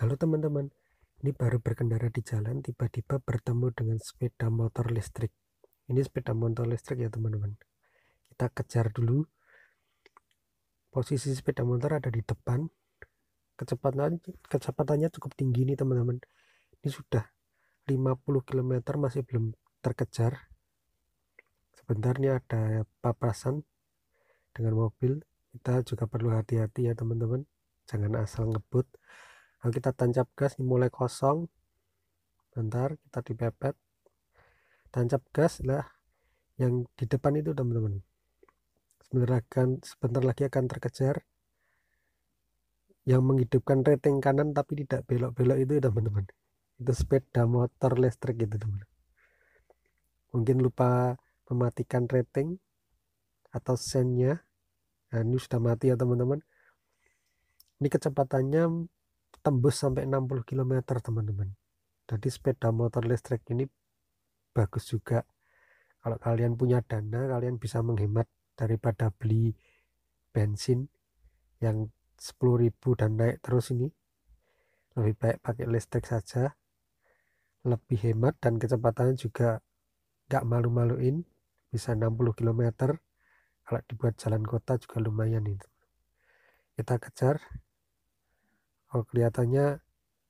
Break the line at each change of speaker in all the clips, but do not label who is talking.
Halo teman-teman, ini baru berkendara di jalan, tiba-tiba bertemu dengan sepeda motor listrik. Ini sepeda motor listrik ya teman-teman. Kita kejar dulu. Posisi sepeda motor ada di depan. Kecepatan, kecepatannya cukup tinggi nih teman-teman. Ini sudah 50 km masih belum terkejar. Sebentar nih ada papasan dengan mobil. Kita juga perlu hati-hati ya teman-teman. Jangan asal ngebut. Nah, kita tancap gas dimulai mulai kosong bentar kita dipepet tancap gas lah yang di depan itu teman-teman sebentar akan sebentar lagi akan terkejar yang menghidupkan rating kanan tapi tidak belok-belok itu teman-teman itu sepeda motor listrik gitu teman mungkin lupa mematikan rating atau sennya nah, ini sudah mati ya teman-teman ini kecepatannya tembus sampai 60 km teman-teman jadi sepeda motor listrik ini bagus juga kalau kalian punya dana kalian bisa menghemat daripada beli bensin yang 10.000 dan naik terus ini lebih baik pakai listrik saja lebih hemat dan kecepatannya juga gak malu-maluin bisa 60 km kalau dibuat jalan kota juga lumayan itu kita kejar oh kelihatannya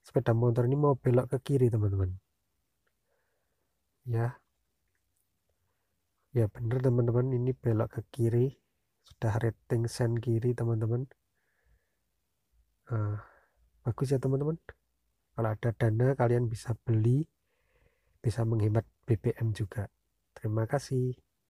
sepeda motor ini mau belok ke kiri teman-teman ya ya benar teman-teman ini belok ke kiri sudah rating sen kiri teman-teman nah, bagus ya teman-teman kalau ada dana kalian bisa beli bisa menghemat BBM juga terima kasih